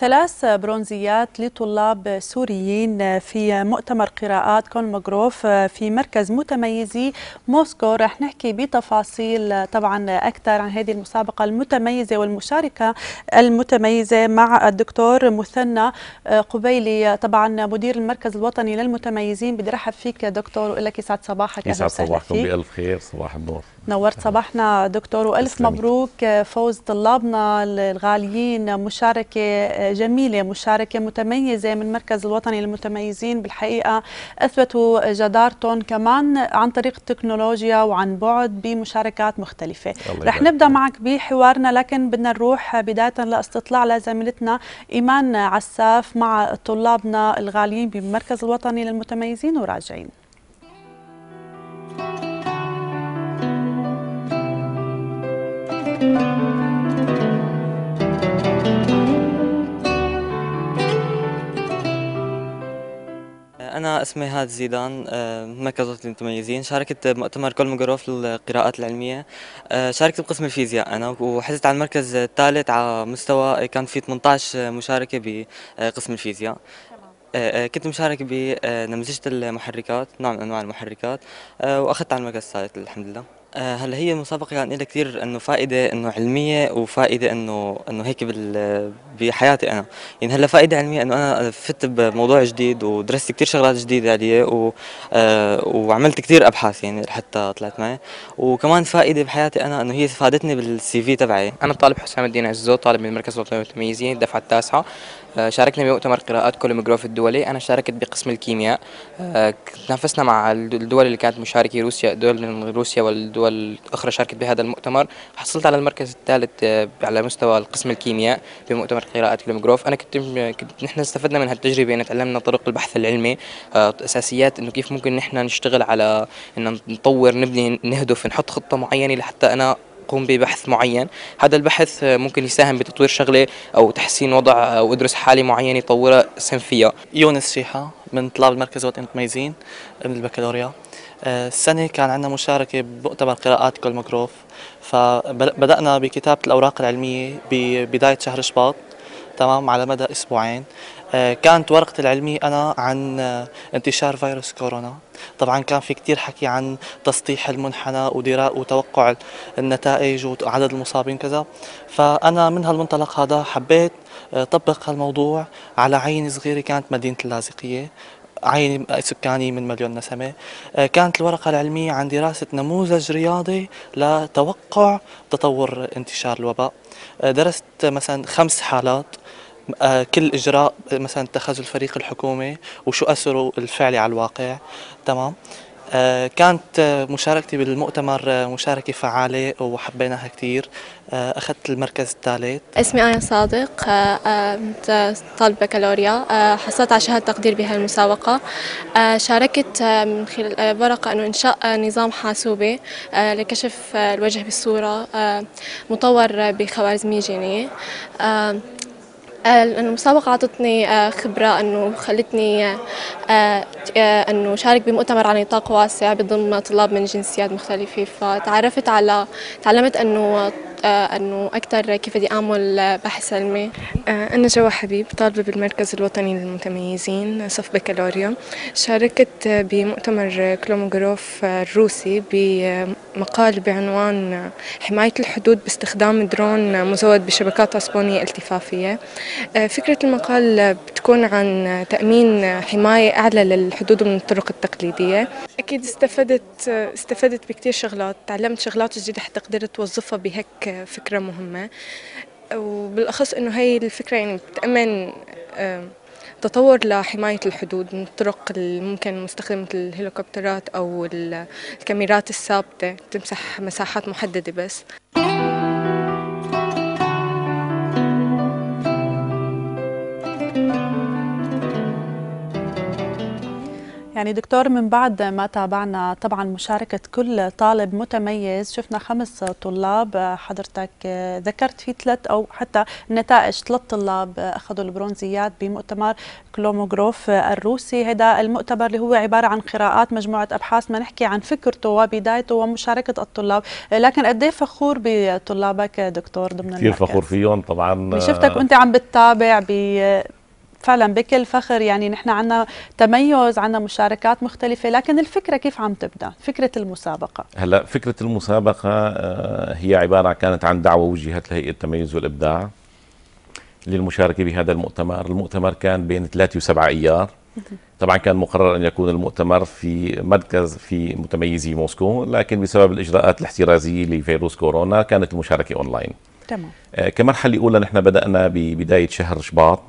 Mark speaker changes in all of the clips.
Speaker 1: ثلاث برونزيات لطلاب سوريين في مؤتمر قراءات كولمغروف آه، في مركز متميزي موسكو رح نحكي بتفاصيل آه، طبعا أكثر عن هذه المسابقة المتميزة والمشاركة المتميزة مع الدكتور مثنى آه، قبيلي طبعا مدير المركز الوطني للمتميزين بدي رحب فيك يا دكتور وإلك لك يسعد صباحك يسعد صباحكم بألف
Speaker 2: خير صباح النور
Speaker 1: نورت صباحنا دكتور والف مبروك فوز طلابنا الغاليين مشاركه جميله مشاركه متميزه من المركز الوطني للمتميزين بالحقيقه اثبتوا جدارتهم كمان عن طريق التكنولوجيا وعن بعد بمشاركات مختلفه رح نبدا معك بحوارنا لكن بدنا نروح بدايه لاستطلاع لزميلتنا ايمان عساف مع طلابنا الغاليين بمركز الوطني للمتميزين وراجعين Thank you.
Speaker 3: أنا اسمي هاد زيدان آه، مركز وطني المتميزين شاركت بمؤتمر كولموغروف للقراءات العلمية آه، شاركت بقسم الفيزياء أنا وحزت على المركز الثالث على مستوى كان في 18 مشاركة بقسم الفيزياء آه، كنت مشارك بنمذجة المحركات نوع من أنواع المحركات وأخذت على المركز الثالث الحمد لله آه، هلا هي المسابقة يعني لها كثير انه فائدة انه علمية وفائدة انه انه هيك بحياتي انا، يعني هلا فائدة علمية انه انا فت بموضوع جديد ودرست كثير شغلات جديدة علي و آه، وعملت كثير ابحاث يعني لحتى طلعت معي، وكمان فائدة بحياتي انا انه هي فادتني بالسي في تبعي. انا الطالب حسام الدين عزو طالب من المركز الوطني المتميزي الدفعة التاسعة، آه، شاركنا بمؤتمر قراءات كولوميغروف الدولي انا شاركت بقسم الكيمياء تنافسنا مع الدول اللي كانت مشاركة روسيا دول روسيا والدول دول أخرى شاركت بهذا المؤتمر حصلت على المركز الثالث آه، على مستوى القسم الكيمياء بمؤتمر قراءات كلمجروف أنا كنت كنت نحن استفدنا من هالتجربة أن يعني تعلمنا طرق البحث العلمي آه، أساسيات أنه كيف ممكن نحن نشتغل على أن نطور نبني نهدف نحط خطة معينة لحتى أنا قوم ببحث معين هذا البحث آه، ممكن يساهم بتطوير شغلة أو تحسين وضع أو أدرس حالة معينة يطورها سنفية يونس شيحة من طلاب المركز وقت متميزين من البكالوريا السنة كان عندنا مشاركة بمؤتمر قراءات كولموكروف فبدأنا بكتابة الأوراق العلمية ببداية شهر شباط تمام على مدى أسبوعين آه، كانت ورقتي العلمية أنا عن آه، انتشار فيروس كورونا طبعا كان في كتير حكي عن تسطيح المنحنى ودراء وتوقع النتائج وعدد المصابين كذا فأنا من هالمنطلق هذا حبيت آه، طبق هالموضوع على عينة صغيرة كانت مدينة اللاذقية عين سكاني من مليون نسمة آه، كانت الورقة العلمية عن دراسة نموذج رياضي لتوقع تطور انتشار الوباء آه، درست مثلا خمس حالات آه، كل اجراء مثلا اتخذه الفريق الحكومي وشو اثره الفعلي على الواقع تمام آه، كانت مشاركتي بالمؤتمر مشاركة فعالة وحبيناها كثير آه، أخذت المركز الثالث اسمي آية صادق آه، طالب بكالوريا حصلت على شهادة تقدير بهالمسابقة شاركت من خلال ورقة أنه إنشاء نظام حاسوبي لكشف الوجه بالصورة مطور بخوارزمية جينية المسابقة آه، أعطتني آه، خبرة أنه خلتني آه، أنه شارك بمؤتمر على نطاق واسع بضم طلاب من جنسيات مختلفة فتعرفت على تعلمت أنه أه، انه اكثر كيف بدي اعمل آه، بحث علمي أه، انا جوا حبيب طالبه بالمركز الوطني للمتميزين صف بكالوريا شاركت بمؤتمر كلوموغروف الروسي بمقال بعنوان حمايه الحدود باستخدام درون مزود بشبكات عصبونيه التفافيه فكره المقال بتكون عن تامين حمايه اعلى للحدود من الطرق التقليديه
Speaker 1: اكيد استفدت استفدت بكثير شغلات تعلمت شغلات جديده حتى قدرت اوظفها بهيك فكره مهمه وبالاخص انه هي
Speaker 3: الفكره يعني بتامن تطور لحماية الحدود من الطرق ممكن مستخدمة الهليكوبترات أو الكاميرات الثابتة تمسح مساحات
Speaker 1: محددة بس يعني دكتور من بعد ما تابعنا طبعا مشاركة كل طالب متميز شفنا خمس طلاب آه، حضرتك آه، ذكرت في ثلاث أو حتى نتائج ثلاث طلاب آه، أخذوا البرونزيات بمؤتمر كلوموغروف الروسي هذا المؤتمر اللي هو عبارة عن قراءات مجموعة أبحاث ما نحكي عن فكرته وبدايته ومشاركة الطلاب لكن قد ايه فخور بطلابك دكتور ضمن كثير فخور
Speaker 2: فيهم طبعا شفتك وانت
Speaker 1: عم بتتابع فعلا بكل فخر يعني نحن عندنا تميز عندنا مشاركات مختلفة لكن الفكرة كيف عم تبدأ فكرة المسابقة
Speaker 2: هلا فكرة المسابقة آه، هي عبارة كانت عن دعوة وجهت لهيئة التميز والإبداع للمشاركة بهذا المؤتمر المؤتمر كان بين 3 و7 أيار طبعا كان مقرر أن يكون المؤتمر في مركز في متميزي موسكو لكن بسبب الإجراءات الاحترازية لفيروس كورونا كانت المشاركة أونلاين تمام آه، كمرحلة أولى نحن بدأنا ببداية شهر شباط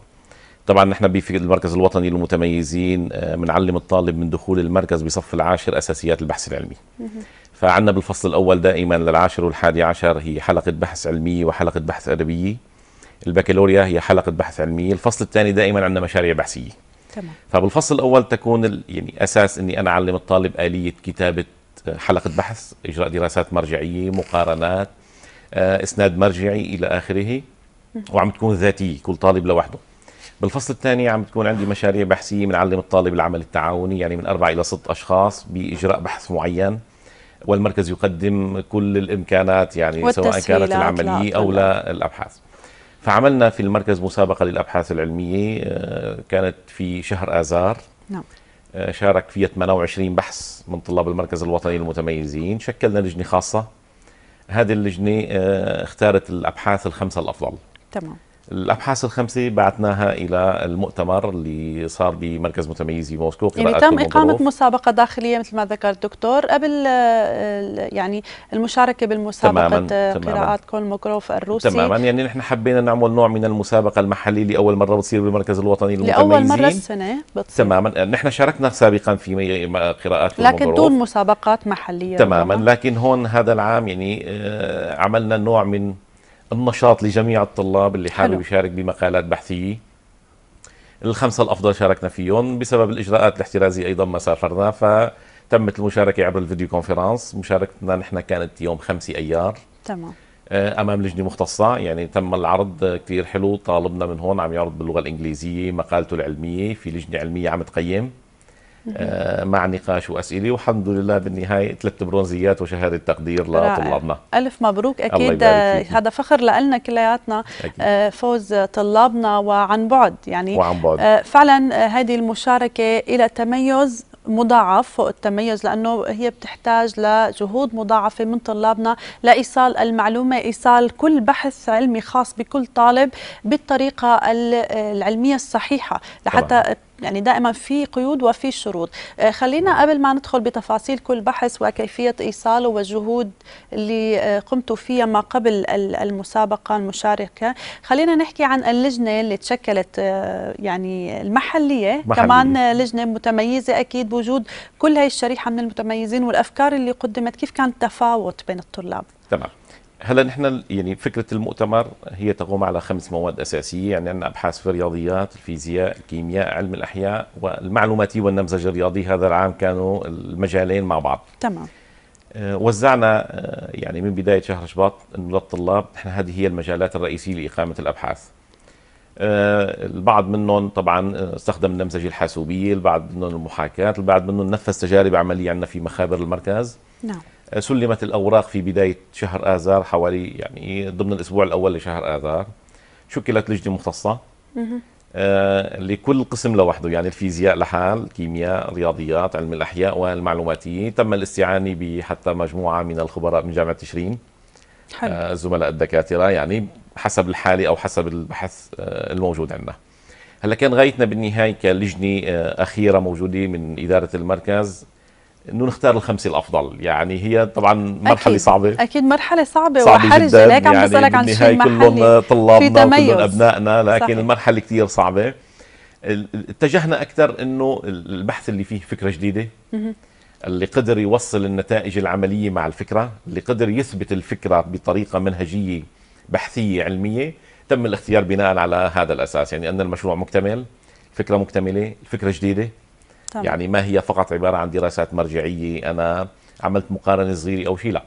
Speaker 2: طبعا احنا في المركز الوطني للمتميزين بنعلم آه، الطالب من دخول المركز بصف العاشر اساسيات البحث العلمي فعندنا بالفصل الاول دائما للعاشر والحادي عشر هي حلقه بحث علمي وحلقه بحث ادبي البكالوريا هي حلقه بحث علمي الفصل الثاني دائما عندنا مشاريع بحثيه تمام فبالفصل الاول تكون يعني اساس اني انا اعلم الطالب اليه كتابه آه، حلقه بحث اجراء دراسات مرجعيه مقارنات آه، اسناد مرجعي الى اخره وعم تكون ذاتيه كل طالب لوحده بالفصل الثاني عم تكون عندي مشاريع بحثيه بنعلم الطالب العمل التعاوني يعني من اربع الى ست اشخاص باجراء بحث معين والمركز يقدم كل الامكانات يعني سواء كانت العمليه او للابحاث فعملنا في المركز مسابقه للابحاث العلميه آه، كانت في شهر اذار نعم آه، شارك فيها 28 بحث من طلاب المركز الوطني المتميزين شكلنا لجنه خاصه هذه اللجنه آه، اختارت الابحاث الخمسه الافضل تمام الابحاث الخمسه بعثناها الى المؤتمر اللي صار بمركز متميز بموسكو يعني تم اقامه
Speaker 1: مسابقه داخليه مثل ما ذكر الدكتور قبل آه، يعني المشاركه بالمسابقه تماماً آه، قراءات كولموكروف الروسي تماما
Speaker 2: يعني نحن حبينا نعمل نوع من المسابقه المحليه لاول مره بتصير بالمركز الوطني للمتميزين لاول مره
Speaker 1: السنه بتصير
Speaker 2: تماما نحن شاركنا سابقا في قراءات لكن دون
Speaker 1: مسابقات محليه تماما
Speaker 2: لكن هون هذا العام يعني آه، عملنا نوع من النشاط لجميع الطلاب اللي حابب يشارك بمقالات بحثيه الخمسه الافضل شاركنا فيهم بسبب الاجراءات الاحترازيه ايضا ما سافرنا فتمت المشاركه عبر الفيديو كونفرنس مشاركتنا نحن كانت يوم 5 ايار تمام آه، امام لجنه مختصه يعني تم العرض كثير حلو طالبنا من هون عم يعرض باللغه الانجليزيه مقالته العلميه في لجنه علميه عم تقيم آه، مع نقاش واسئله والحمد لله بالنهايه ثلاث برونزيات وشهاده تقدير لطلابنا
Speaker 1: الف مبروك اكيد آه، هذا فخر لنا كلياتنا آه، فوز طلابنا وعن بعد يعني وعن بعد. فعلا هذه المشاركه الى تميز مضاعف فوق التميز لانه هي بتحتاج لجهود مضاعفه من طلابنا لايصال المعلومه ايصال كل بحث علمي خاص بكل طالب بالطريقه العلميه الصحيحه لحتى طبعا. يعني دائما في قيود وفي شروط آه، خلينا قبل ما ندخل بتفاصيل كل بحث وكيفية إيصاله والجهود اللي آه، قمتوا فيها ما قبل المسابقة المشاركة خلينا نحكي عن اللجنة اللي تشكلت آه، يعني المحلية محلية. كمان لجنة متميزة أكيد بوجود كل هاي الشريحة من المتميزين والأفكار اللي قدمت كيف كان التفاوت بين الطلاب
Speaker 2: تمام هلا نحن يعني فكره المؤتمر هي تقوم على خمس مواد اساسيه يعني عندنا ابحاث في الرياضيات، الفيزياء، الكيمياء، علم الاحياء والمعلوماتي والنمذج الرياضي هذا العام كانوا المجالين مع بعض. تمام. آه، وزعنا آه، يعني من بدايه شهر شباط للطلاب نحن هذه هي المجالات الرئيسيه لاقامه الابحاث. آه، البعض منهم طبعا استخدم النمذجه الحاسوبيه، البعض منهم المحاكاه، البعض منهم نفذ تجارب عمليه عندنا في مخابر المركز. نعم. سلمت الأوراق في بداية شهر آذار حوالي يعني ضمن الأسبوع الأول لشهر آذار شكلت لجنة مختصة آه، لكل قسم لوحده يعني الفيزياء لحال كيمياء رياضيات علم الأحياء والمعلوماتي تم الاستعانة بحتى مجموعة من الخبراء من جامعة تشرين الزملاء آه، الدكاترة يعني حسب الحالة أو حسب البحث آه، الموجود عندنا هلا كان غايتنا بالنهاية كلجنة أخيرة موجودة من إدارة المركز انه نختار الخمسه الافضل يعني هي طبعا مرحله أكيد. صعبه اكيد
Speaker 1: مرحله صعبه, صعبة وحرج لك عم يعني بسالك عن شيء محلي كلهم طلابنا وكلهم ابنائنا
Speaker 2: لكن صحيح. المرحله كثير صعبه اتجهنا اكثر انه البحث اللي فيه فكره جديده اللي قدر يوصل النتائج العمليه مع الفكره اللي قدر يثبت الفكره بطريقه منهجيه بحثيه علميه تم الاختيار بناء على هذا الاساس يعني ان المشروع مكتمل فكره مكتمله فكره جديده طبعا. يعني ما هي فقط عباره عن دراسات مرجعيه انا عملت مقارنه صغيره او شيء لا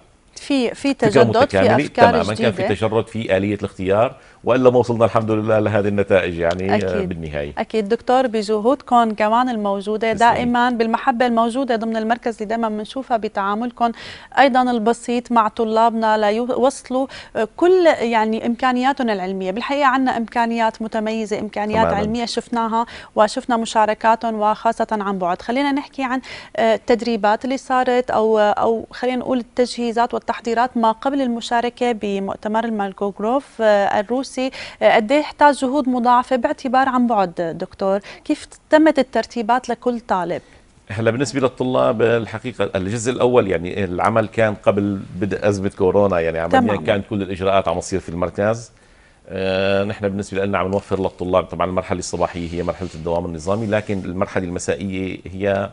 Speaker 1: في في تجدد في افكار تماما جديده كان في
Speaker 2: تجرد في اليه الاختيار والا ما وصلنا الحمد لله لهذه النتائج يعني آه، أكيد. بالنهايه
Speaker 1: اكيد دكتور بجهودكم كمان الموجوده دائما بالمحبه الموجوده ضمن المركز اللي دائما بنشوفها بتعاملكم ايضا البسيط مع طلابنا ليوصلوا آه، كل يعني امكانياتهم العلميه بالحقيقه عندنا امكانيات متميزه امكانيات تماماً. علميه شفناها وشفنا مشاركاتهم وخاصه عن بعد خلينا نحكي عن آه، التدريبات اللي صارت او او خلينا نقول التجهيزات والتحضيرات تحضيرات ما قبل المشاركة بمؤتمر المالكوغروف آه، الروسي آه، قد إيه يحتاج جهود مضاعفة باعتبار عن بعد دكتور كيف تمت الترتيبات لكل طالب؟
Speaker 2: هلا بالنسبه للطلاب الحقيقه الجزء الاول يعني العمل كان قبل بدء ازمه كورونا يعني عمليا كانت كل الاجراءات عم تصير في المركز آه نحن بالنسبه لنا عم نوفر للطلاب طبعا المرحله الصباحيه هي مرحله الدوام النظامي لكن المرحله المسائيه هي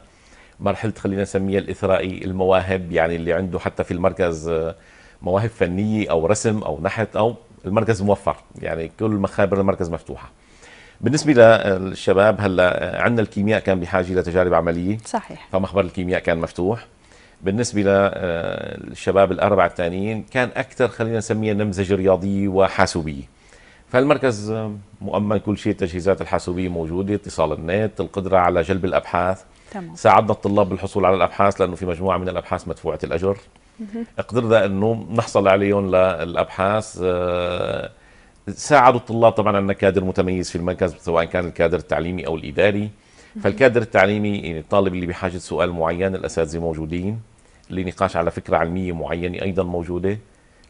Speaker 2: مرحله خلينا نسميها الاثرائي المواهب يعني اللي عنده حتى في المركز آه، مواهب فنيه او رسم او نحت او المركز موفر يعني كل مخابر المركز مفتوحه بالنسبه آه، للشباب هلا آه، عندنا الكيمياء كان بحاجه لتجارب عمليه صحيح فمخبر الكيمياء كان مفتوح بالنسبه للشباب الاربعه الثانيين كان اكثر خلينا نسميها نمذجه رياضيه وحاسوبيه فالمركز مؤمن كل شيء التجهيزات الحاسوبية موجودة اتصال النت القدرة على جلب الأبحاث تمام. ساعدنا الطلاب بالحصول على الابحاث لانه في مجموعه من الابحاث مدفوعه الاجر قدرنا انه نحصل عليهم للابحاث آه، ساعدوا الطلاب طبعا عندنا كادر متميز في المركز سواء كان الكادر التعليمي او الاداري فالكادر التعليمي يعني الطالب اللي بحاجه سؤال معين الاساتذه موجودين لنقاش على فكره علميه معينه ايضا موجوده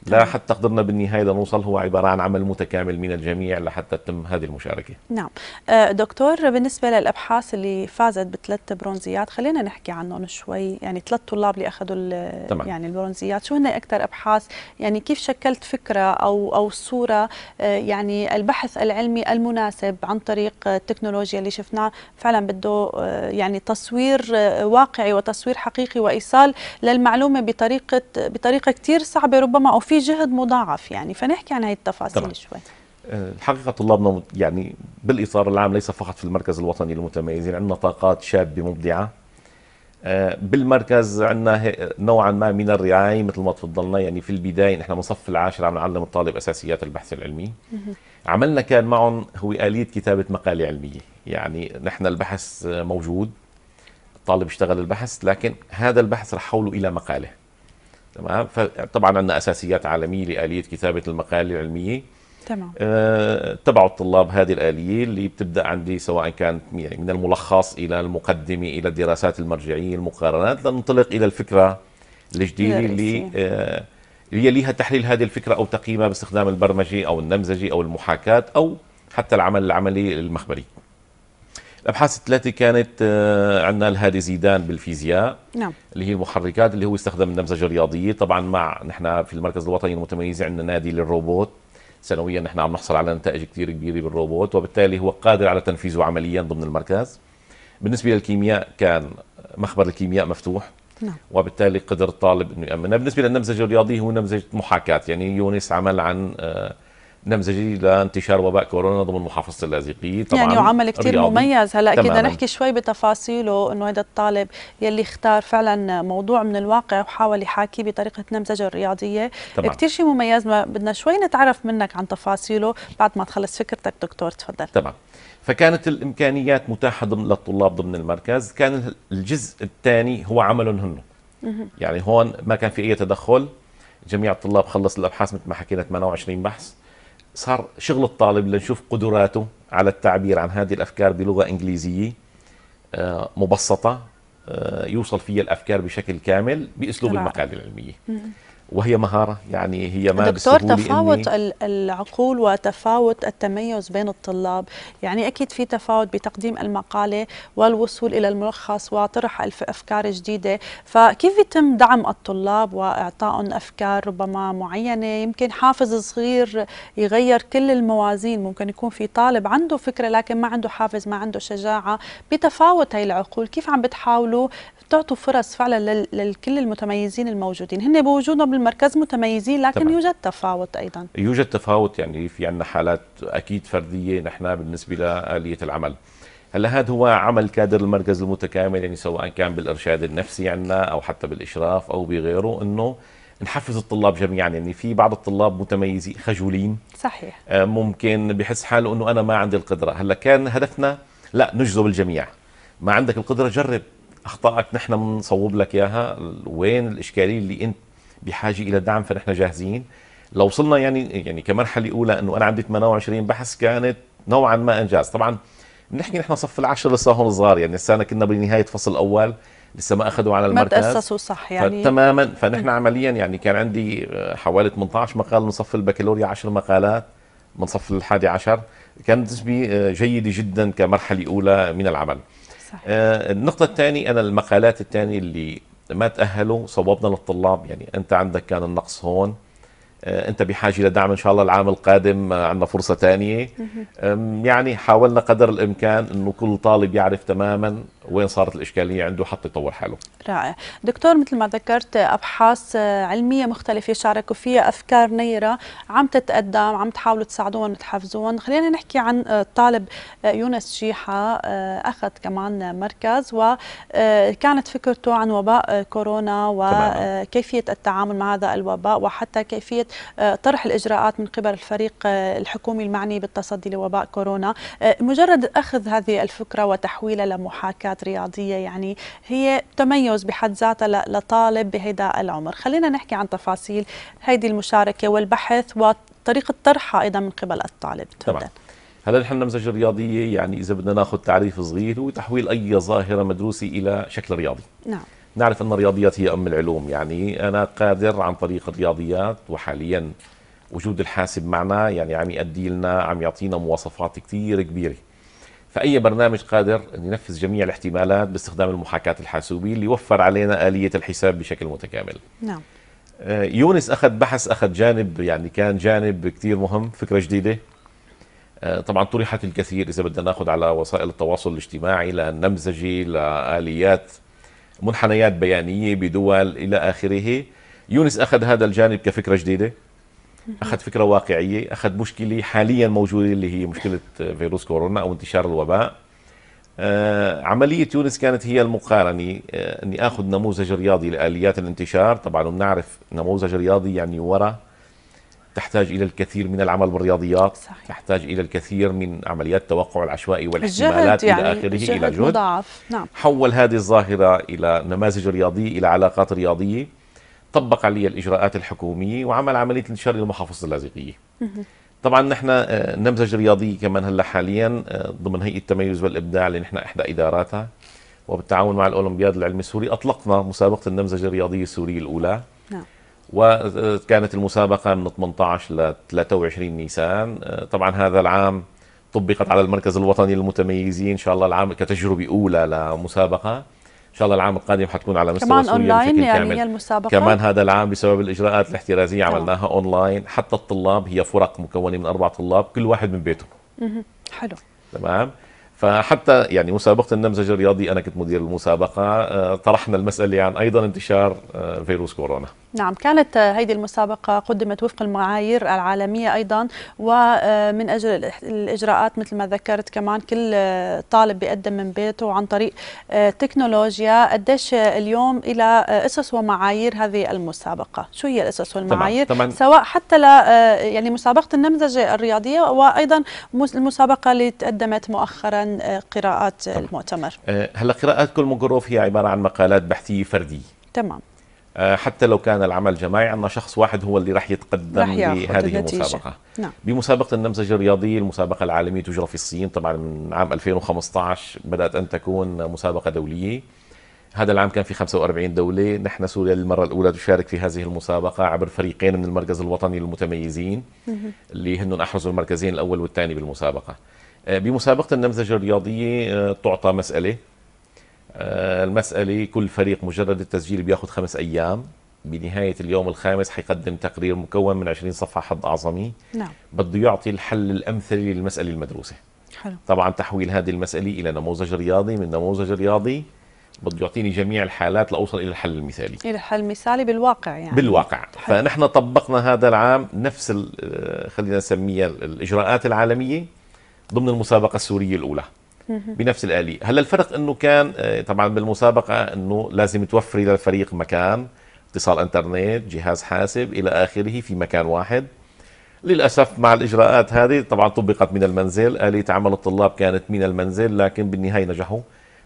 Speaker 2: لا حتى قدرنا بالنهايه نوصل هو عباره عن عمل متكامل من الجميع لحتى تتم هذه المشاركه.
Speaker 1: نعم، آه، دكتور بالنسبه للابحاث اللي فازت بثلاث برونزيات خلينا نحكي عنهم شوي، يعني ثلاث طلاب اللي اخذوا تمام. يعني البرونزيات، شو هن اكثر ابحاث؟ يعني كيف شكلت فكره او او صوره آه، يعني البحث العلمي المناسب عن طريق التكنولوجيا اللي شفناه فعلا بده آه، يعني تصوير واقعي وتصوير حقيقي وايصال للمعلومه بطريقه بطريقه كثير صعبه ربما او في جهد مضاعف يعني فنحكي عن هاي التفاصيل طبعا. شوي
Speaker 2: الحقيقة آه، طلابنا يعني بالإطار العام ليس فقط في المركز الوطني المتميزين عندنا طاقات شابة مبدعة آه، بالمركز عندنا نوعا ما من الرعاية مثل ما تفضلنا يعني في البداية نحن من العاشر عم نعلم الطالب أساسيات البحث العلمي عملنا كان معهم هو آلية كتابة مقالة علمية يعني نحن البحث آه، موجود الطالب اشتغل البحث لكن هذا البحث رح حوله إلى مقالة تمام فطبعا عندنا اساسيات عالميه لاليه كتابه المقال العلميه تمام آه، تبعوا الطلاب هذه الاليه اللي بتبدا عندي سواء كانت يعني من الملخص الى المقدمه الى الدراسات المرجعيه المقارنات لننطلق الى الفكره الجديده اللي آه، هي ليها تحليل هذه الفكره او تقييمها باستخدام البرمجي او النمذجي او المحاكاه او حتى العمل العملي المخبري الابحاث الثلاثه كانت آه، عندنا الهادي زيدان بالفيزياء نعم اللي هي المحركات اللي هو استخدم النمذجه الرياضيه طبعا مع نحن في المركز الوطني المتميز عندنا نادي للروبوت سنويا نحن عم نحصل على نتائج كثير كبيره بالروبوت وبالتالي هو قادر على تنفيذه عمليا ضمن المركز بالنسبه للكيمياء كان مخبر الكيمياء مفتوح نعم. وبالتالي قدر الطالب انه يامنها بالنسبه للنمذجه الرياضيه هو نمذجه محاكاه يعني يونس عمل عن آه نمذجي لانتشار وباء كورونا ضمن محافظه اللاذقيه طبعا يعني وعمل كثير مميز هلا اكيد نحكي
Speaker 1: شوي بتفاصيله انه هذا الطالب يلي اختار فعلا موضوع من الواقع وحاول يحاكيه بطريقه نمذجه الرياضيه كثير شيء مميز ما بدنا شوي نتعرف منك عن تفاصيله بعد ما تخلص فكرتك دكتور تفضل
Speaker 2: تمام فكانت الامكانيات متاحه ضمن للطلاب ضمن المركز كان الجزء الثاني هو عملهم هن يعني هون ما كان في اي تدخل جميع الطلاب خلص الابحاث مثل ما حكينا 28 بحث صار شغل الطالب لنشوف قدراته على التعبير عن هذه الافكار بلغه انجليزيه آه، مبسطه آه، يوصل فيها الافكار بشكل كامل باسلوب المقاله العلميه وهي مهارة يعني هي ما دكتور تفاوت
Speaker 1: العقول وتفاوت التميز بين الطلاب يعني أكيد في تفاوت بتقديم المقالة والوصول إلى الملخص وطرح أفكار جديدة فكيف يتم دعم الطلاب وإعطائهم أفكار ربما معينة يمكن حافز صغير يغير كل الموازين ممكن يكون في طالب عنده فكرة لكن ما عنده حافز ما عنده شجاعة بتفاوت هاي العقول كيف عم بتحاولوا بتعطوا فرص فعلا لكل المتميزين الموجودين هن بوجودهم بالمركز متميزين لكن طبعا. يوجد تفاوت ايضا
Speaker 2: يوجد تفاوت يعني في عندنا حالات اكيد فرديه نحن بالنسبه لاليه العمل هلا هذا هو عمل كادر المركز المتكامل يعني سواء كان بالارشاد النفسي عندنا او حتى بالاشراف او بغيره انه نحفز الطلاب جميعا يعني في بعض الطلاب متميزين خجولين صحيح آه، ممكن بحس حاله انه انا ما عندي القدره هلا كان هدفنا لا نجذب الجميع ما عندك القدره جرب اخطائك نحن بنصوب لك اياها وين الاشكاليه اللي انت بحاجه الى دعم فنحن جاهزين لو وصلنا يعني يعني كمرحله اولى انه انا عندي 28 بحث كانت نوعا ما انجاز طبعا بنحكي نحن صف العشر لسه هون صغار يعني لسه كنا بنهايه فصل اول لسه ما اخذوا على المركز ما تاسسوا صح يعني تماما فنحن عمليا يعني كان عندي آه، حوالي 18 مقال من صف البكالوريا 10 مقالات من صف الحادي عشر كانت نسبه آه، جيده جدا كمرحله اولى من العمل صحيح. آه النقطة الثانية أنا المقالات الثانية اللي ما تأهلوا صوبنا للطلاب يعني أنت عندك كان النقص هون آه أنت بحاجة لدعم إن شاء الله العام القادم آه عندنا فرصة ثانية يعني حاولنا قدر الإمكان أنه كل طالب يعرف تماما وين صارت الإشكالية عنده حتى يطور حاله
Speaker 1: رائع دكتور مثل ما ذكرت أبحاث علمية مختلفة شاركوا فيها أفكار نيرة عم تتقدم عم تحاولوا تساعدوهم وتحفزوهم خلينا نحكي عن الطالب آه، آه، يونس شيحة آه، أخذ كمان مركز وكانت فكرته عن وباء كورونا وكيفية التعامل مع هذا الوباء وحتى كيفية طرح الإجراءات من قبل الفريق الحكومي المعني بالتصدي لوباء كورونا مجرد أخذ هذه الفكرة وتحويلها لمحاكاة مهارات رياضيه يعني هي تميز بحد ذاتها لطالب بهذا العمر خلينا نحكي عن تفاصيل هذه المشاركه والبحث وطريقه طرحها ايضا من قبل الطالب
Speaker 2: تفضل هلا نحن النمذجه الرياضيه يعني اذا بدنا ناخذ تعريف صغير هو تحويل اي ظاهره مدروسه الى شكل رياضي نعم نعرف ان الرياضيات هي ام العلوم يعني انا قادر عن طريق الرياضيات وحاليا وجود الحاسب معنا يعني عم يؤدي لنا عم يعطينا مواصفات كثير كبيره فأي برنامج قادر أن ينفذ جميع الاحتمالات باستخدام المحاكاة الحاسوبية اللي وفر علينا آلية الحساب بشكل متكامل نعم آه، يونس أخذ بحث أخذ جانب يعني كان جانب كتير مهم فكرة جديدة آه، طبعا طرحت الكثير إذا بدنا ناخذ على وسائل التواصل الاجتماعي للنمزجي لآليات منحنيات بيانية بدول إلى آخره يونس أخذ هذا الجانب كفكرة جديدة اخذ فكره واقعيه اخذ مشكله حاليا موجوده اللي هي مشكله فيروس كورونا او انتشار الوباء آه، عملية يونس كانت هي المقارنة آه، أني أخذ نموذج رياضي لآليات الانتشار طبعا وبنعرف نموذج رياضي يعني ورا تحتاج إلى الكثير من العمل بالرياضيات صحيح. تحتاج إلى الكثير من عمليات التوقع العشوائي والاحتمالات يعني إلى آخره إلى جهد مضاعف. نعم. حول هذه الظاهرة إلى نماذج رياضية إلى علاقات رياضية طبق علي الاجراءات الحكوميه وعمل عمليه انتشار للمحافظ اللاذقيه طبعا نحن آه، نمذج رياضي كمان هلا حاليا آه، ضمن هيئه التميز والابداع اللي نحن احدى اداراتها وبالتعاون مع الاولمبياد العلمي السوري اطلقنا مسابقه النمذجه الرياضيه السوريه الاولى نعم وكانت آه، المسابقه من 18 ل 23 نيسان طبعا هذا العام طبقت على المركز الوطني للمتميزين ان شاء الله العام كتجربه اولى لمسابقه شاء الله العام القادم حتكون على مستوى كمان اونلاين يعني هي المسابقه كمان هذا العام بسبب الاجراءات الاحترازيه آه. عملناها اونلاين حتى الطلاب هي فرق مكونه من اربع طلاب كل واحد من بيته حلو تمام فحتى يعني مسابقه النمذجه الرياضي انا كنت مدير المسابقه آه، طرحنا المساله عن ايضا انتشار آه، فيروس كورونا.
Speaker 1: نعم كانت آه، هذه المسابقه قدمت وفق المعايير العالميه ايضا ومن اجل الاجراءات مثل ما ذكرت كمان كل طالب بيقدم من بيته عن طريق تكنولوجيا قديش اليوم الى اسس ومعايير هذه المسابقه، شو هي الاسس والمعايير؟ طبعاً طبعاً سواء حتى ل يعني مسابقه النمذجه الرياضيه وايضا المسابقه اللي تقدمت مؤخرا عن قراءات طبعا. المؤتمر
Speaker 2: أه، هلا قراءات كل مقروف هي عبارة عن مقالات بحثية فردية تمام أه، حتى لو كان العمل جماعي عندنا شخص واحد هو اللي راح يتقدم رح لهذه المسابقة نعم. بمسابقة النمذجة الرياضية المسابقة العالمية تجرى في الصين طبعا من عام 2015 بدأت أن تكون مسابقة دولية هذا العام كان في 45 دولة نحن سوريا للمرة الأولى تشارك في هذه المسابقة عبر فريقين من المركز الوطني المتميزين اللي هن أحرزوا المركزين الأول والثاني بالمسابقة آه، بمسابقة النمذجة الرياضية آه، تعطى مسألة آه، المسألة كل فريق مجرد التسجيل بياخذ خمس أيام بنهاية اليوم الخامس حيقدم تقرير مكون من 20 صفحة حد أعظمي نعم. بده يعطي الحل الأمثل للمسألة المدروسة حلو. طبعا تحويل هذه المسألة إلى نموذج رياضي من نموذج رياضي بده يعطيني جميع الحالات لاوصل الى الحل المثالي
Speaker 1: الى الحل المثالي بالواقع يعني
Speaker 2: بالواقع حلو. فنحن طبقنا هذا العام نفس خلينا نسميها الاجراءات العالميه ضمن المسابقه السوريه الاولى بنفس الاليه هلا الفرق انه كان آه، طبعا بالمسابقه انه لازم توفري للفريق مكان اتصال انترنت جهاز حاسب الى اخره في مكان واحد للاسف مع الاجراءات هذه طبعا طبقت من المنزل اليه عمل الطلاب كانت من المنزل لكن بالنهايه نجحوا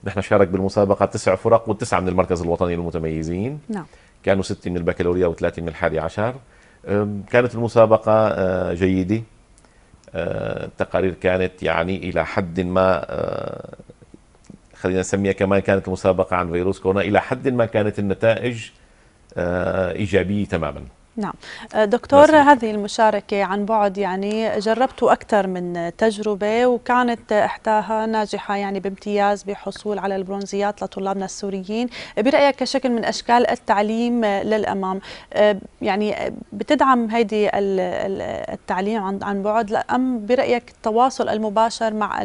Speaker 2: نحن شارك بالمسابقه تسع فرق وتسعه من المركز الوطني للمتميزين نعم كانوا سته من البكالوريا وثلاثه من الحادي عشر كانت المسابقه آه، جيده تقارير كانت يعني الى حد ما آه، خلينا نسميها كمان كانت المسابقه عن فيروس كورونا الى حد ما كانت النتائج آه، ايجابيه تماما
Speaker 1: نعم أه، دكتور بس. هذه المشاركة عن بعد يعني جربت أكثر من تجربة وكانت إحداها ناجحة يعني بامتياز بحصول على البرونزيات لطلابنا السوريين برأيك كشكل من أشكال التعليم للأمام أه، يعني بتدعم هيدي التعليم عن بعد أم برأيك التواصل المباشر مع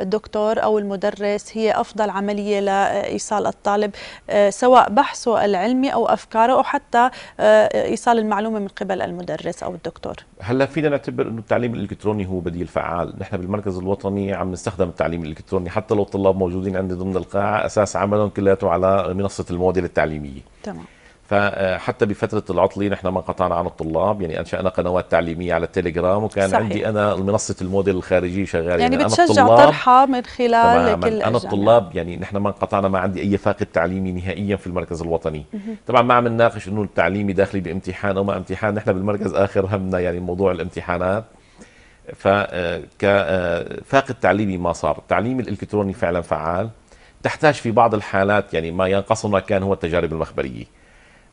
Speaker 1: الدكتور أو المدرس هي أفضل عملية لإيصال الطالب أه، سواء بحثه العلمي أو أفكاره أو حتى ايصال المعلومه من قبل المدرس او الدكتور
Speaker 2: هلا فينا نعتبر انه التعليم الالكتروني هو بديل فعال نحن بالمركز الوطني عم نستخدم التعليم الالكتروني حتى لو الطلاب موجودين عندي ضمن القاعه اساس عملهم كلياته على منصه المواد التعليميه تمام فحتى بفتره العطله نحن ما قطعنا عن الطلاب يعني انشانا قنوات تعليميه على التليجرام وكان صحيح. عندي انا منصه الموديل الخارجي شغال يعني, يعني بتشجع طرحه
Speaker 1: من خلال كل انا الطلاب
Speaker 2: يعني نحن ما انقطعنا ما عندي اي فاقد تعليمي نهائيا في المركز الوطني طبعا ما عم نناقش انه التعليمي داخلي بامتحان او ما امتحان نحن بالمركز اخر همنا يعني موضوع الامتحانات فكفاقد آه، آه، تعليمي ما صار التعليم الالكتروني فعلا فعال تحتاج في بعض الحالات يعني ما ينقصنا كان هو التجارب المخبريه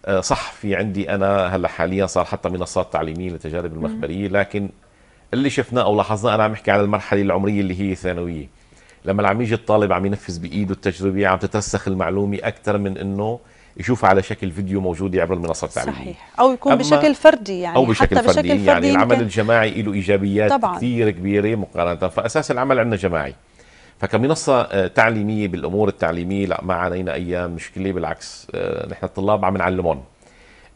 Speaker 2: آه، صح في عندي انا هلا حاليا صار حتى منصات تعليميه للتجارب المخبريه لكن اللي شفناه او لاحظناه انا عم بحكي على المرحله العمريه اللي هي ثانويه لما عم يجي الطالب عم ينفذ بايده التجربه عم تترسخ المعلومه اكثر من انه يشوفها على شكل فيديو موجودة عبر المنصات التعليمية صحيح
Speaker 1: أو يكون بشكل فردي يعني أو بشكل حتى فردي, بشكل فردي يعني, العمل
Speaker 2: الجماعي له إيجابيات طبعاً. كثير كبيرة مقارنة فأساس العمل عندنا جماعي فكمنصة آه، تعليمية بالأمور التعليمية لا ما علينا أي مشكلة بالعكس آه، نحن الطلاب عم نعلمهم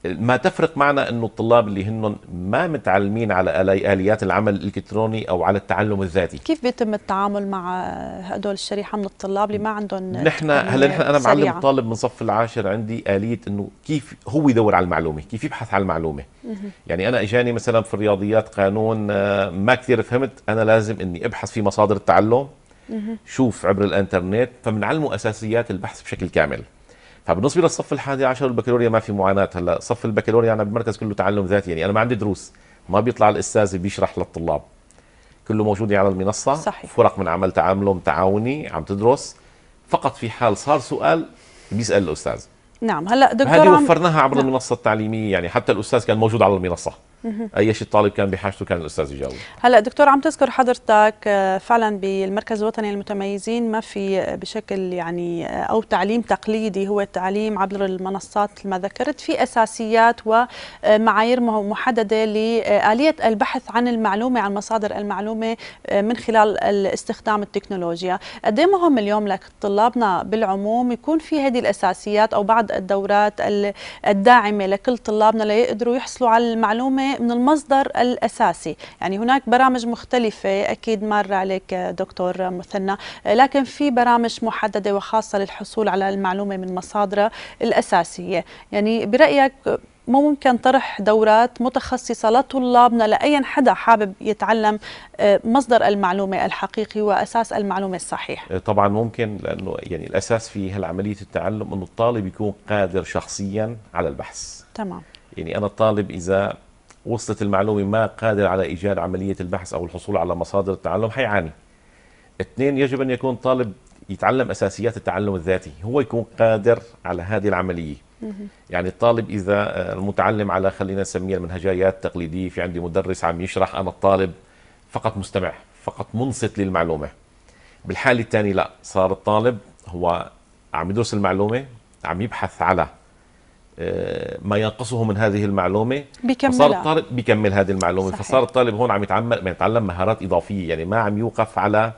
Speaker 2: ما تفرق معنا أنه الطلاب اللي هن ما متعلمين على آليات العمل الإلكتروني أو على التعلم الذاتي كيف بيتم
Speaker 1: التعامل مع هدول الشريحة من الطلاب اللي ما عندهم نحن هلا نحن أنا معلم طالب
Speaker 2: من صف العاشر عندي آلية أنه كيف هو يدور على المعلومة كيف يبحث على المعلومة يعني أنا إجاني مثلا في الرياضيات قانون آه، ما كثير فهمت أنا لازم أني أبحث في مصادر التعلم شوف عبر الانترنت فبنعلمه اساسيات البحث بشكل كامل فبالنسبه للصف الحادي عشر البكالوريا ما في معاناه هلا صف البكالوريا انا بمركز كله تعلم ذاتي يعني انا ما عندي دروس ما بيطلع الاستاذ بيشرح للطلاب كله موجود يعني على المنصه صحيح. فرق من عمل تعاملهم تعاوني عم تدرس فقط في حال صار سؤال بيسال الاستاذ
Speaker 1: نعم هلا دكتور هذه وفرناها عبر نعم.
Speaker 2: المنصه التعليميه يعني حتى الاستاذ كان موجود على المنصه اي شيء الطالب كان بحاجته كان الاستاذ يجاوب
Speaker 1: هلا دكتور عم تذكر حضرتك آه، فعلا بالمركز الوطني للمتميزين ما في بشكل يعني آه، او تعليم تقليدي هو التعليم عبر المنصات ما ذكرت في اساسيات ومعايير محدده لاليه البحث عن المعلومه عن مصادر المعلومه آه، من خلال استخدام التكنولوجيا قد إيه مهم اليوم لطلابنا بالعموم يكون في هذه الاساسيات او بعض الدورات الداعمه لكل طلابنا ليقدروا يحصلوا على المعلومه من المصدر الاساسي يعني هناك برامج مختلفه اكيد مر عليك دكتور مثنى لكن في برامج محدده وخاصه للحصول على المعلومه من مصادرها الاساسيه يعني برايك ممكن طرح دورات متخصصة لطلابنا لأي حدا حابب يتعلم آه، مصدر المعلومة الحقيقي وأساس المعلومة الصحيح
Speaker 2: آه، طبعا ممكن لأنه يعني الأساس في هالعملية التعلم أنه الطالب يكون قادر شخصيا على البحث تمام يعني أنا الطالب إذا وصلت المعلومه ما قادر على ايجاد عمليه البحث او الحصول على مصادر التعلم حيعاني. اثنين يجب ان يكون طالب يتعلم اساسيات التعلم الذاتي، هو يكون قادر على هذه العمليه. يعني الطالب اذا آه، المتعلم على خلينا نسميها المنهجيات التقليديه، في عندي مدرس عم يشرح انا الطالب فقط مستمع، فقط منصت للمعلومه. بالحاله الثانيه لا، صار الطالب هو عم يدرس المعلومه، عم يبحث على آه، ما ينقصه من هذه المعلومه بيكملها فصار الطالب بيكمل هذه المعلومه صحيح. فصار الطالب هون عم يتعمل يتعلم مهارات اضافيه يعني ما عم يوقف على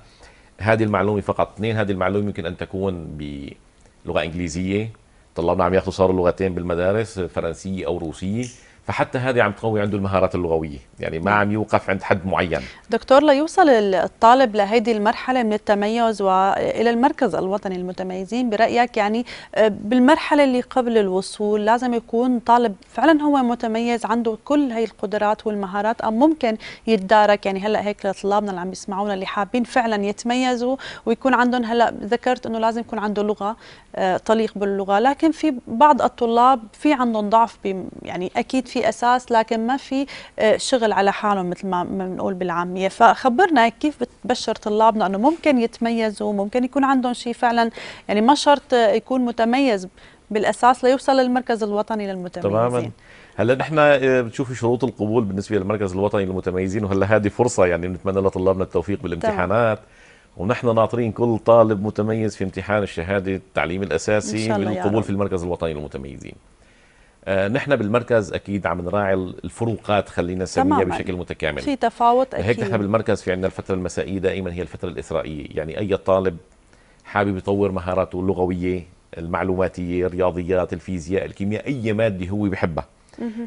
Speaker 2: هذه المعلومه فقط اثنين هذه المعلومه يمكن ان تكون بلغه انجليزيه طلابنا عم ياخذوا صاروا لغتين بالمدارس فرنسيه او روسيه فحتى هذه عم تقوي عنده المهارات اللغويه يعني ما نعم. عم يوقف عند حد معين
Speaker 1: دكتور ليوصل الطالب لهذه المرحله من التميز والى المركز الوطني المتميزين برايك يعني آه، بالمرحله اللي قبل الوصول لازم يكون طالب فعلا هو متميز عنده كل هي القدرات والمهارات ام ممكن يتدارك يعني هلا هيك لطلابنا اللي عم يسمعونا اللي حابين فعلا يتميزوا ويكون عندهم هلا ذكرت انه لازم يكون عنده لغه طليق آه، باللغه لكن في بعض الطلاب في عندهم ضعف يعني اكيد في في اساس لكن ما في آه، شغل على حالهم مثل ما بنقول بالعاميه فخبرنا كيف بتبشر طلابنا انه ممكن يتميزوا ممكن يكون عندهم شيء فعلا يعني ما شرط يكون متميز بالاساس ليوصل للمركز الوطني للمتميزين تماما
Speaker 2: هلا نحن آه، بتشوفي شروط القبول بالنسبه للمركز الوطني للمتميزين وهلا هذه فرصه يعني بنتمنى لطلابنا التوفيق بالامتحانات طبعا. ونحن ناطرين كل طالب متميز في امتحان الشهاده التعليم الاساسي للقبول في المركز الوطني للمتميزين آه، نحن بالمركز اكيد عم نراعي الفروقات خلينا نسميها بشكل متكامل في
Speaker 1: تفاوت اكيد هيك نحن
Speaker 2: بالمركز في عندنا الفتره المسائيه دائما هي الفتره الاسرائيليه يعني اي طالب حابب يطور مهاراته اللغويه المعلوماتيه الرياضيات الفيزياء الكيمياء اي ماده هو بحبها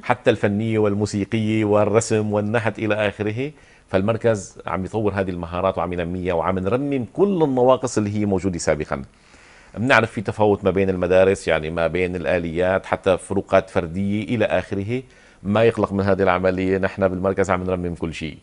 Speaker 2: حتى الفنيه والموسيقيه والرسم والنحت الى اخره فالمركز عم يطور هذه المهارات وعم ينميها وعم نرمم كل النواقص اللي هي موجوده سابقا بنعرف في تفاوت ما بين المدارس يعني ما بين الآليات حتى فروقات فردية إلى آخره ما يخلق من هذه العملية نحن بالمركز عم نرمم كل شيء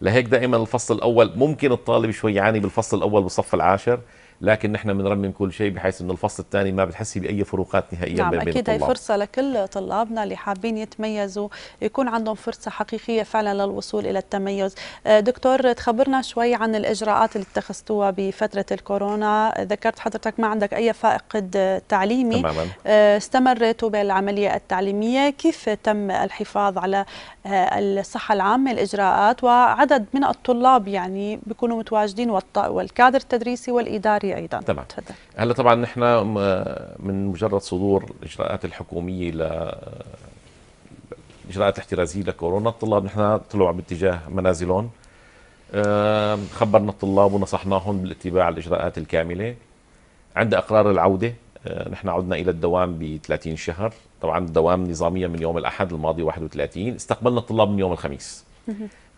Speaker 2: لهيك دائما الفصل الأول ممكن الطالب شوي يعاني بالفصل الأول بالصف العاشر لكن نحن بنرمم كل شيء بحيث انه الفصل الثاني ما بتحسي باي فروقات نهائيه نعم بين اكيد هي فرصه
Speaker 1: لكل طلابنا اللي حابين يتميزوا يكون عندهم فرصه حقيقيه فعلا للوصول الى التميز آه، دكتور تخبرنا شوي عن الاجراءات اللي اتخذتوها بفتره الكورونا ذكرت حضرتك ما عندك اي فائقد تعليمي تماما. آه، استمرت بالعمليه التعليميه كيف تم الحفاظ على آه، الصحه العامه الاجراءات وعدد من الطلاب يعني بيكونوا متواجدين والكادر التدريسي والاداري ايضا طبعا
Speaker 2: هلا طبعا نحن من مجرد صدور الاجراءات الحكوميه ل الاجراءات الاحترازيه لكورونا الطلاب نحن طلعوا باتجاه منازلهم خبرنا الطلاب ونصحناهم بالاتباع الاجراءات الكامله عند اقرار العوده آه، نحن عدنا الى الدوام ب 30 شهر طبعا الدوام نظاميا من يوم الاحد الماضي 31 استقبلنا الطلاب من يوم الخميس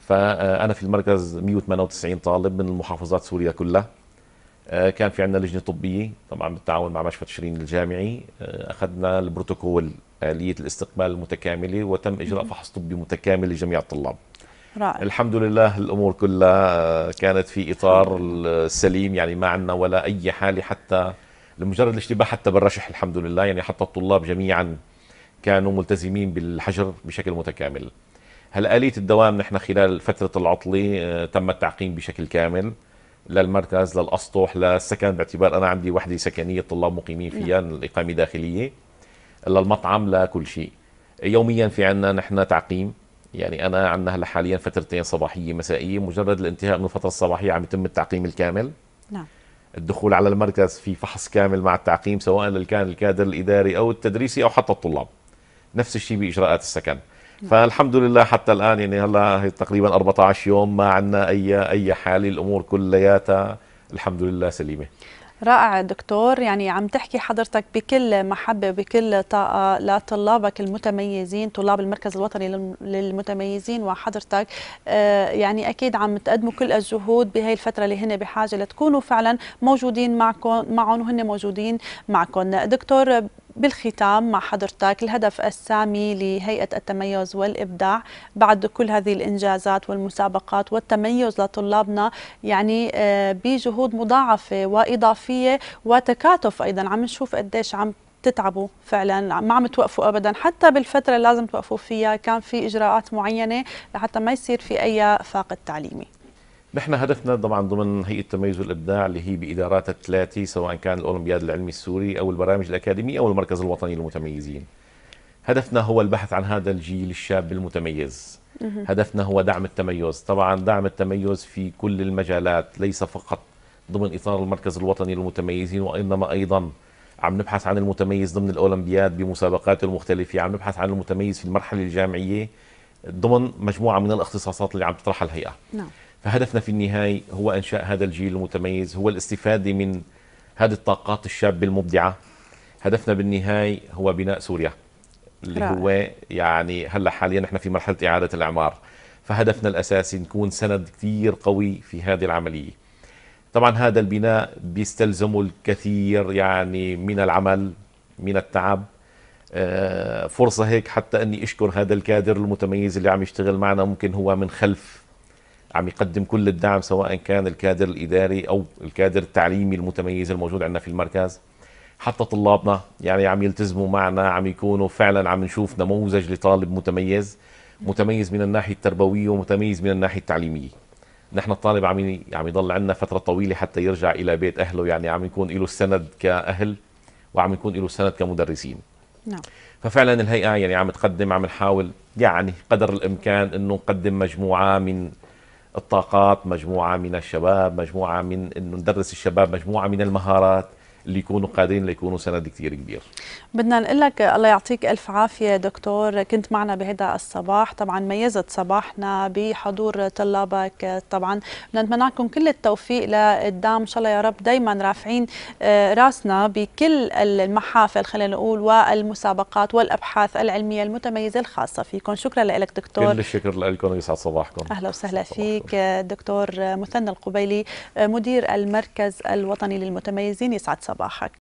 Speaker 2: فانا في المركز 198 طالب من المحافظات سوريا كلها آه، كان في عندنا لجنه طبيه طبعا بالتعاون مع مشفى تشرين الجامعي آه، اخذنا البروتوكول اليه الاستقبال المتكامله وتم اجراء فحص طبي متكامل لجميع الطلاب رائع. الحمد لله الامور كلها آه، كانت في اطار السليم يعني ما عندنا ولا اي حاله حتى لمجرد الاشتباه حتى بالرشح الحمد لله يعني حتى الطلاب جميعا كانوا ملتزمين بالحجر بشكل متكامل هلا آلية الدوام نحن خلال فترة العطلة تم التعقيم بشكل كامل للمركز للاسطح للسكن باعتبار انا عندي وحده سكنيه طلاب مقيمين نعم. فيها نعم. الاقامه داخليه للمطعم لكل شيء يوميا في عندنا نحن تعقيم يعني انا عندنا هلا حاليا فترتين صباحيه مسائيه مجرد الانتهاء من الفتره الصباحيه عم يتم التعقيم الكامل نعم الدخول على المركز في فحص كامل مع التعقيم سواء كان الكادر الاداري او التدريسي او حتى الطلاب نفس الشيء باجراءات السكن فالحمد لله حتى الان يعني هلا تقريبا 14 يوم ما عندنا اي اي حاله الامور كلياتها الحمد لله سليمه
Speaker 1: رائع دكتور يعني عم تحكي حضرتك بكل محبة وبكل طاقة لطلابك المتميزين طلاب المركز الوطني للمتميزين وحضرتك آه، يعني أكيد عم تقدموا كل الجهود بهي الفترة اللي هن بحاجة لتكونوا فعلا موجودين معكم معهم وهن موجودين معكم دكتور بالختام مع حضرتك الهدف السامي لهيئة التميز والإبداع بعد كل هذه الإنجازات والمسابقات والتميز لطلابنا يعني آه، بجهود مضاعفة وإضافية وتكاتف أيضا عم نشوف قديش عم تتعبوا فعلا ما عم توقفوا ابدا حتى بالفتره اللي لازم توقفوا فيها كان في اجراءات معينه لحتى ما يصير في اي فاقد تعليمي
Speaker 2: نحن هدفنا طبعا ضمن هيئه التميز والابداع اللي هي باداراتها الثلاثه سواء كان الاولمبياد العلمي السوري او البرامج الاكاديميه او المركز الوطني للمتميزين. هدفنا هو البحث عن هذا الجيل الشاب المتميز. هدفنا هو دعم التميز، طبعا دعم التميز في كل المجالات ليس فقط ضمن اطار المركز الوطني للمتميزين وانما ايضا عم نبحث عن المتميز ضمن الاولمبياد بمسابقاته المختلفه، عم نبحث عن المتميز في المرحله الجامعيه ضمن مجموعه من الاختصاصات اللي عم تطرحها الهيئه. نعم. فهدفنا في النهاية هو إنشاء هذا الجيل المتميز هو الاستفادة من هذه الطاقات الشابة المبدعة هدفنا بالنهاية هو بناء سوريا اللي رأي. هو يعني هلا حاليا نحن في مرحلة إعادة الإعمار فهدفنا الأساسي نكون سند كثير قوي في هذه العملية طبعا هذا البناء بيستلزمه الكثير يعني من العمل من التعب آه، فرصة هيك حتى أني أشكر هذا الكادر المتميز اللي عم يشتغل معنا ممكن هو من خلف عم يقدم كل الدعم سواء كان الكادر الاداري او الكادر التعليمي المتميز الموجود عندنا في المركز حتى طلابنا يعني عم يلتزموا معنا عم يكونوا فعلا عم نشوف نموذج لطالب متميز متميز من الناحيه التربويه ومتميز من الناحيه التعليميه نحن الطالب عم عم يضل عندنا فتره طويله حتى يرجع الى بيت اهله يعني عم يكون له السند كاهل وعم يكون له سند كمدرسين نعم ففعلا الهيئه يعني عم تقدم عم نحاول يعني قدر الامكان انه نقدم مجموعه من الطاقات مجموعة من الشباب مجموعة من أنه ندرس الشباب مجموعة من المهارات اللي يكونوا قادرين ليكونوا سند كثير كبير
Speaker 1: بدنا نقول لك الله يعطيك الف عافيه دكتور كنت معنا بهذا الصباح طبعا ميزت صباحنا بحضور طلابك طبعا بدنا لكم كل التوفيق لقدام ان شاء الله يا رب دائما رافعين آه، راسنا بكل المحافل خلينا نقول والمسابقات والابحاث العلميه المتميزه الخاصه فيكم شكرا لك دكتور كل
Speaker 2: الشكر لكم ويسعد صباحكم
Speaker 1: اهلا وسهلا فيك آه، دكتور آه، مثنى القبيلي مدير المركز الوطني للمتميزين يسعد صباحكم صباحك